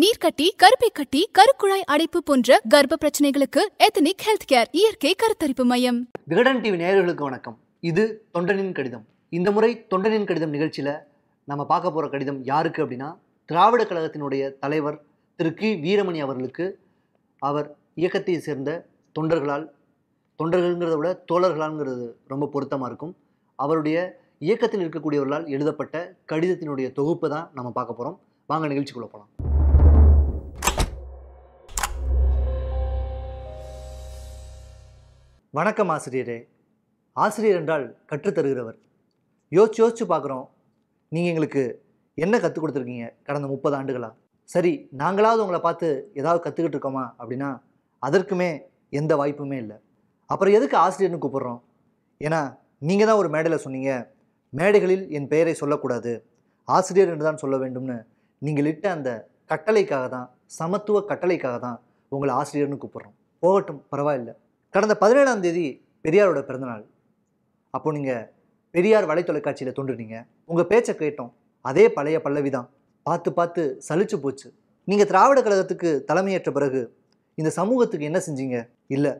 நீர்க்கட்டி கருப்பை கட்டி கருக்குழாய் அடைப்பு போன்ற கர்ப்ப பிரச்சனைகளுக்கு எத்தனிக் ஹெல்த் கேர் இயற்கை கருத்தரிப்பு மையம் விகடன் டிவி நேயர்களுக்கு வணக்கம் இது தொண்டனின் கடிதம் இந்த முறை தொண்டனின் கடிதம் நிகழ்ச்சியில் நம்ம பார்க்க போகிற கடிதம் யாருக்கு அப்படின்னா திராவிட கழகத்தினுடைய தலைவர் திரு கி வீரமணி அவர்களுக்கு அவர் இயக்கத்தை சேர்ந்த தொண்டர்களால் தொண்டர்கள்ங்கிறத விட தோழர்களால்ங்கிறது ரொம்ப பொருத்தமாக இருக்கும் அவருடைய இயக்கத்தில் இருக்கக்கூடியவர்களால் எழுதப்பட்ட கடிதத்தினுடைய தொகுப்பு தான் நம்ம பார்க்க போகிறோம் வாங்க நிகழ்ச்சிக்குள்ளே போகலாம் வணக்கம் ஆசிரியரே ஆசிரியர் என்றால் கற்றுத்தருகிறவர் யோசிச்சு யோசிச்சு பார்க்குறோம் நீங்கள் எங்களுக்கு என்ன கற்றுக் கொடுத்துருக்கீங்க கடந்த முப்பது ஆண்டுகளாக சரி நாங்களாவது உங்களை பார்த்து ஏதாவது கற்றுக்கிட்டு இருக்கோமா அப்படின்னா அதற்குமே எந்த வாய்ப்புமே இல்லை அப்புறம் எதுக்கு ஆசிரியர்னு கூப்பிட்றோம் ஏன்னா நீங்கள் தான் ஒரு மேடையில் சொன்னீங்க மேடைகளில் என் பெயரை சொல்லக்கூடாது ஆசிரியர் என்று தான் சொல்ல வேண்டும்னு நீங்கள் இட்ட அந்த கட்டளைக்காக தான் சமத்துவ கட்டளைக்காக தான் உங்களை ஆசிரியர்னு கூப்பிட்றோம் போகட்டும் பரவாயில்லை கடந்த பதினேழாம் தேதி பெரியாரோட பிறந்தநாள் அப்போ நீங்கள் பெரியார் வலை தொலைக்காட்சியில தோன்றுனீங்க உங்கள் பேச்சை கேட்டோம் அதே பழைய பல்லவி தான் பார்த்து பார்த்து சலிச்சு போச்சு நீங்கள் திராவிட கழகத்துக்கு தலைமையேற்ற பிறகு இந்த சமூகத்துக்கு என்ன செஞ்சீங்க இல்லை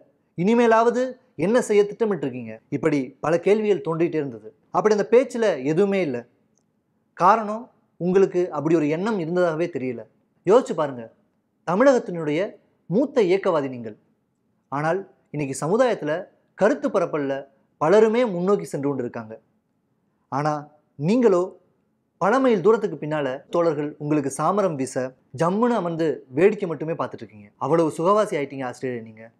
இனிமேலாவது என்ன செய்ய இருக்கீங்க இப்படி பல கேள்விகள் தோன்றிகிட்டே இருந்தது அப்படி அந்த பேச்சில் எதுவுமே இல்லை காரணம் உங்களுக்கு அப்படி ஒரு எண்ணம் இருந்ததாகவே தெரியல யோசிச்சு பாருங்க தமிழகத்தினுடைய மூத்த இயக்கவாதி நீங்கள் ஆனால் இன்றைக்கி சமுதாயத்தில் கருத்து பரப்பலில் பலருமே முன்னோக்கி சென்று கொண்டு இருக்காங்க ஆனால் நீங்களோ பல மைல் தூரத்துக்கு பின்னால் தோழர்கள் உங்களுக்கு சாமரம் வீச ஜம்முன்னு அமர்ந்து வேடிக்கை மட்டுமே பார்த்துட்ருக்கீங்க அவ்வளவு சுகவாசி ஆயிட்டீங்க ஆஸ்திரேலியா நீங்கள்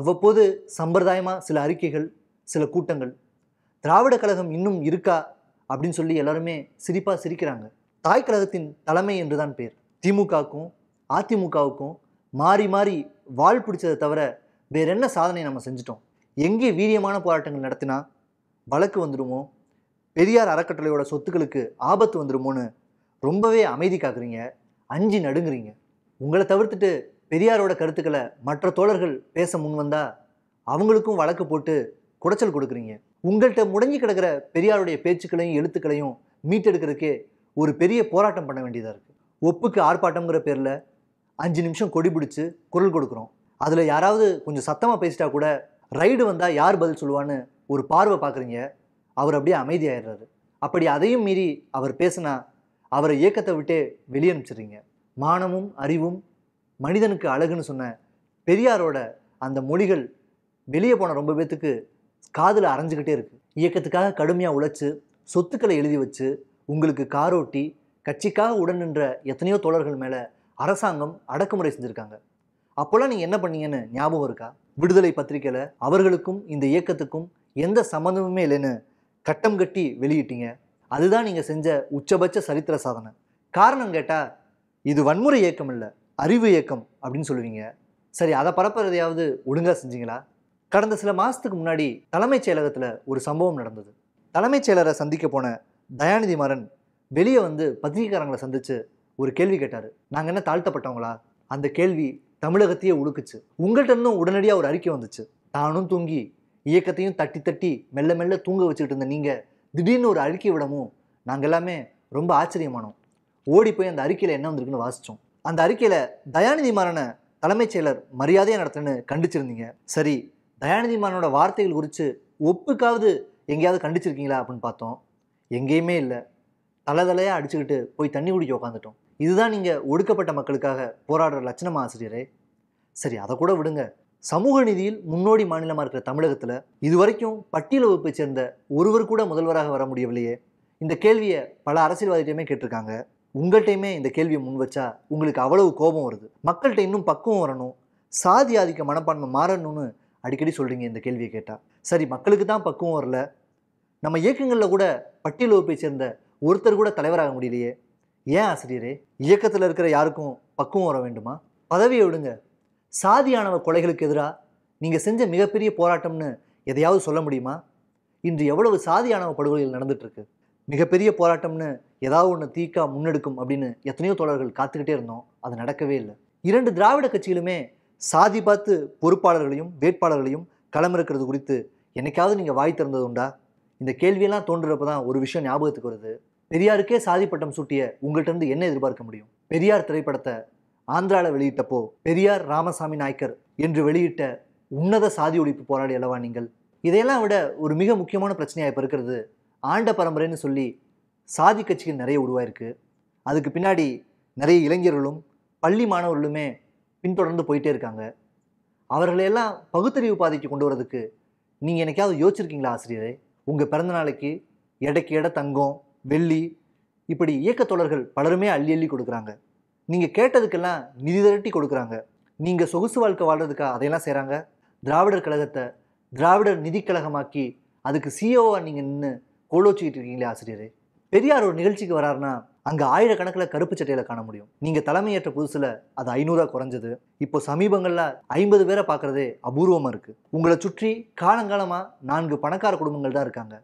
அவ்வப்போது சம்பிரதாயமாக சில அறிக்கைகள் சில கூட்டங்கள் திராவிட கழகம் இன்னும் இருக்கா அப்படின்னு சொல்லி எல்லாருமே சிரிப்பாக சிரிக்கிறாங்க தாய் கழகத்தின் தலைமை என்று தான் பேர் திமுகவுக்கும் அதிமுகவுக்கும் மாறி மாறி வாழ் பிடிச்சதை தவிர வேற என்ன சாதனை நம்ம செஞ்சிட்டோம் எங்கே வீரியமான போராட்டங்கள் நடத்தினா வழக்கு வந்துடுமோ பெரியார் அறக்கட்டளையோட சொத்துக்களுக்கு ஆபத்து வந்துடுமோன்னு ரொம்பவே அமைதி காக்குறீங்க அஞ்சு நடுங்குறீங்க உங்களை தவிர்த்துட்டு பெரியாரோட கருத்துக்களை மற்ற தோழர்கள் பேச முன் வந்தால் அவங்களுக்கும் வழக்கு போட்டு குடைச்சல் கொடுக்குறீங்க உங்கள்கிட்ட முடங்கி கிடக்கிற பெரியாருடைய பேச்சுக்களையும் எழுத்துக்களையும் மீட்டெடுக்கிறதுக்கே ஒரு பெரிய போராட்டம் பண்ண வேண்டியதாக இருக்குது ஒப்புக்கு ஆர்ப்பாட்டங்கிற பேரில் அஞ்சு நிமிஷம் கொடி பிடிச்சி குரல் கொடுக்குறோம் அதில் யாராவது கொஞ்சம் சத்தமாக பேசிட்டா கூட ரைடு வந்தால் யார் பதில் சொல்லுவான்னு ஒரு பார்வை பார்க்குறீங்க அவர் அப்படியே அமைதியாகிடுறாரு அப்படி அதையும் மீறி அவர் பேசினா அவரை இயக்கத்தை விட்டே வெளியனுப்பிச்சிடுறீங்க மானமும் அறிவும் மனிதனுக்கு அழகுன்னு சொன்ன பெரியாரோட அந்த மொழிகள் வெளியே போன ரொம்ப பேத்துக்கு காதில் அரைஞ்சிக்கிட்டே இருக்குது இயக்கத்துக்காக கடுமையாக உழைச்சி சொத்துக்களை எழுதி வச்சு உங்களுக்கு காரோட்டி கட்சிக்காக உடன் நின்ற எத்தனையோ தோழர்கள் மேலே அரசாங்கம் அடக்குமுறை செஞ்சுருக்காங்க அப்போல்லாம் நீங்கள் என்ன பண்ணீங்கன்னு ஞாபகம் இருக்கா விடுதலை பத்திரிக்கையில் அவர்களுக்கும் இந்த இயக்கத்துக்கும் எந்த சம்மந்தமுமே இல்லைன்னு கட்டம் கட்டி வெளியிட்டீங்க அதுதான் நீங்கள் செஞ்ச உச்சபட்ச சரித்திர சாதனை காரணம் கேட்டால் இது வன்முறை இயக்கம் இல்லை அறிவு இயக்கம் அப்படின்னு சொல்லுவீங்க சரி அதை பரப்புறதையாவது ஒழுங்காக செஞ்சீங்களா கடந்த சில மாதத்துக்கு முன்னாடி தலைமைச் செயலகத்தில் ஒரு சம்பவம் நடந்தது தலைமைச் செயலரை சந்திக்க போன தயாநிதி மாறன் வெளியே வந்து பத்திரிகைக்காரங்களை சந்தித்து ஒரு கேள்வி கேட்டார் நாங்கள் என்ன தாழ்த்தப்பட்டவங்களா அந்த கேள்வி தமிழகத்தையே உழுக்குச்சு உங்கள்கிட்ட இருந்தும் உடனடியாக ஒரு அறிக்கை வந்துச்சு தானும் தூங்கி இயக்கத்தையும் தட்டி தட்டி மெல்ல மெல்ல தூங்க வச்சுக்கிட்டு இருந்த நீங்கள் திடீர்னு ஒரு அறிக்கை விடமும் நாங்கள் எல்லாமே ரொம்ப ஆச்சரியமானோம் ஓடி போய் அந்த அறிக்கையில் என்ன வந்திருக்குன்னு வாசித்தோம் அந்த அறிக்கையில் தயாநிதி மாறனை தலைமைச் செயலர் மரியாதையாக நடத்துன்னு கண்டிச்சிருந்தீங்க சரி தயாநிதி மாறனோட வார்த்தைகள் குறித்து ஒப்புக்காவது எங்கேயாவது கண்டிச்சிருக்கீங்களா அப்படின்னு பார்த்தோம் எங்கேயுமே இல்லை தலை தலையாக அடிச்சுக்கிட்டு போய் தண்ணி குடிக்க உட்காந்துட்டோம் இதுதான் நீங்கள் ஒடுக்கப்பட்ட மக்களுக்காக போராடுற லட்சணம் ஆசிரியரே சரி அதை கூட விடுங்க சமூக நிதியில் முன்னோடி மாநிலமாக இருக்கிற தமிழகத்தில் இதுவரைக்கும் பட்டியல் வகுப்பை சேர்ந்த ஒருவர் கூட முதல்வராக வர முடியவில்லையே இந்த கேள்வியை பல அரசியல்வாதிகிட்டையுமே கேட்டிருக்காங்க உங்கள்கிட்டையுமே இந்த கேள்வியை முன் வச்சா உங்களுக்கு அவ்வளவு கோபம் வருது மக்கள்கிட்ட இன்னும் பக்குவம் வரணும் சாதி ஆதிக்க மனப்பான்மை மாறணும்னு அடிக்கடி சொல்கிறீங்க இந்த கேள்வியை கேட்டால் சரி மக்களுக்கு தான் பக்குவம் வரல நம்ம இயக்கங்களில் கூட பட்டியல் வகுப்பை சேர்ந்த ஒருத்தர் கூட தலைவராக முடியலையே ஏன் ஆசிரியரே இயக்கத்தில் இருக்கிற யாருக்கும் பக்குவம் வர வேண்டுமா பதவியை விடுங்க சாதியானவர் கொலைகளுக்கு எதிராக நீங்கள் செஞ்ச மிகப்பெரிய போராட்டம்னு எதையாவது சொல்ல முடியுமா இன்று எவ்வளவு சாதியானவ படுகொலைகள் நடந்துட்டுருக்கு மிகப்பெரிய போராட்டம்னு ஏதாவது ஒன்று தீக்கா முன்னெடுக்கும் அப்படின்னு எத்தனையோ தோழர்கள் காத்துக்கிட்டே இருந்தோம் அது நடக்கவே இல்லை இரண்டு திராவிட கட்சிகளுமே சாதி பார்த்து பொறுப்பாளர்களையும் வேட்பாளர்களையும் களமிறக்கிறது குறித்து என்னைக்காவது நீங்கள் வாய் திறந்தது உண்டா இந்த கேள்வியெல்லாம் தோன்றுறப்ப தான் ஒரு விஷயம் ஞாபகத்துக்கு வருது பெரியாருக்கே சாதி பட்டம் சூட்டிய உங்கள்கிட்ட என்ன எதிர்பார்க்க முடியும் பெரியார் திரைப்படத்தை ஆந்திராவில் வெளியிட்டப்போ பெரியார் ராமசாமி நாயக்கர் என்று வெளியிட்ட உன்னத சாதி ஒழிப்பு போராடி அளவா நீங்கள் இதையெல்லாம் விட ஒரு மிக முக்கியமான பிரச்சனையாக இப்போ இருக்கிறது ஆண்ட பரம்பரைன்னு சொல்லி சாதி கட்சிகள் நிறைய உருவாயிருக்கு அதுக்கு பின்னாடி நிறைய இளைஞர்களும் பள்ளி மாணவர்களுமே பின்தொடர்ந்து போயிட்டே இருக்காங்க அவர்களையெல்லாம் பகுத்தறிவு பாதைக்கு கொண்டு வரதுக்கு நீங்கள் எனக்காவது யோசிச்சிருக்கீங்களா ஆசிரியரே உங்கள் பிறந்த நாளைக்கு எடைக்கு எடை தங்கம் வெள்ளி இப்படி இயக்கத்தொடர்கள் பலருமே அள்ளி அள்ளி கொடுக்குறாங்க நீங்கள் கேட்டதுக்கெல்லாம் நிதி திரட்டி கொடுக்குறாங்க நீங்கள் சொகுசு வாழ்க்கை வாழ்கிறதுக்காக அதையெல்லாம் செய்கிறாங்க திராவிடர் கழகத்தை திராவிடர் நிதி கழகமாக்கி அதுக்கு சிஓவாக e நீங்கள் நின்று கோலோச்சிக்கிட்டு இருக்கீங்களே ஆசிரியரே பெரியார் ஒரு நிகழ்ச்சிக்கு வராருன்னா அங்கே ஆயிரக்கணக்கில் கருப்பு சட்டையில் காண முடியும் நீங்கள் தலைமையேற்ற புதுசில் அது ஐநூறாக குறைஞ்சது இப்போ சமீபங்களில் ஐம்பது பேரை பார்க்குறதே அபூர்வமாக இருக்குது உங்களை சுற்றி காலங்காலமாக நான்கு பணக்கார குடும்பங்கள் தான் இருக்காங்க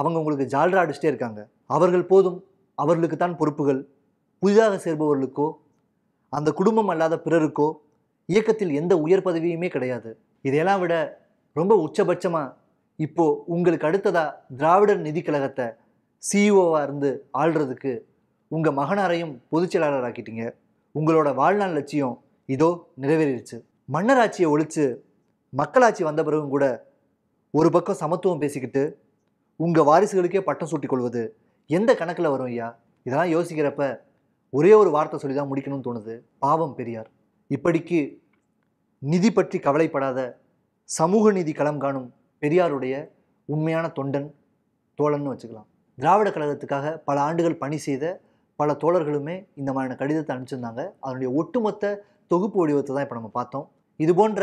அவங்க உங்களுக்கு ஜால்ரா அடிச்சிட்டே இருக்காங்க அவர்கள் போதும் அவர்களுக்கு தான் பொறுப்புகள் புதிதாக சேர்பவர்களுக்கோ அந்த குடும்பம் அல்லாத பிறருக்கோ இயக்கத்தில் எந்த உயர் பதவியுமே கிடையாது இதையெல்லாம் விட ரொம்ப உச்சபட்சமாக இப்போது உங்களுக்கு அடுத்ததாக திராவிடர் நிதி கழகத்தை சிஇஓவாக e இருந்து ஆள்றதுக்கு உங்கள் மகனாரையும் பொதுச்செயலாளர் ஆக்கிட்டீங்க உங்களோட வாழ்நாள் லட்சியம் இதோ நிறைவேறிடுச்சு மன்னராட்சியை ஒழித்து மக்களாட்சி வந்த பிறகும் கூட ஒரு பக்கம் சமத்துவம் பேசிக்கிட்டு உங்கள் வாரிசுகளுக்கே பட்டம் சூட்டிக்கொள்வது எந்த கணக்கில் வரும் ஐயா இதெல்லாம் யோசிக்கிறப்ப ஒரே ஒரு வார்த்தை சொல்லி தான் முடிக்கணும்னு தோணுது பாவம் பெரியார் இப்படிக்கு நிதி பற்றி கவலைப்படாத சமூக நீதி களம் காணும் பெரியாருடைய உண்மையான தொண்டன் தோழன் வச்சுக்கலாம் திராவிட கழகத்துக்காக பல ஆண்டுகள் பணி செய்த பல தோழர்களுமே இந்த மாதிரியான கடிதத்தை அனுப்பிச்சிருந்தாங்க அதனுடைய ஒட்டுமொத்த தொகுப்பு வடிவத்தை தான் இப்போ நம்ம பார்த்தோம் இது போன்ற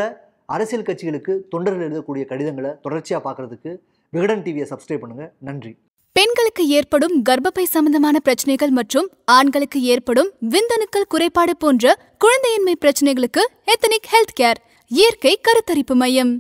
அரசியல் கட்சிகளுக்கு தொண்டர்கள் எழுதக்கூடிய கடிதங்களை தொடர்ச்சியாக பார்க்குறதுக்கு விகடன் டிவியை சப்ஸ்கிரைப் பண்ணுங்கள் நன்றி பெண்களுக்கு ஏற்படும் கர்ப்பப்பை சம்பந்தமான பிரச்சனைகள் மற்றும் ஆண்களுக்கு ஏற்படும் விந்தணுக்கள் குறைபாடு போன்ற குழந்தையின்மை பிரச்சனைகளுக்கு எத்தனிக் ஹெல்த் கேர் இயற்கை கருத்தரிப்பு மையம்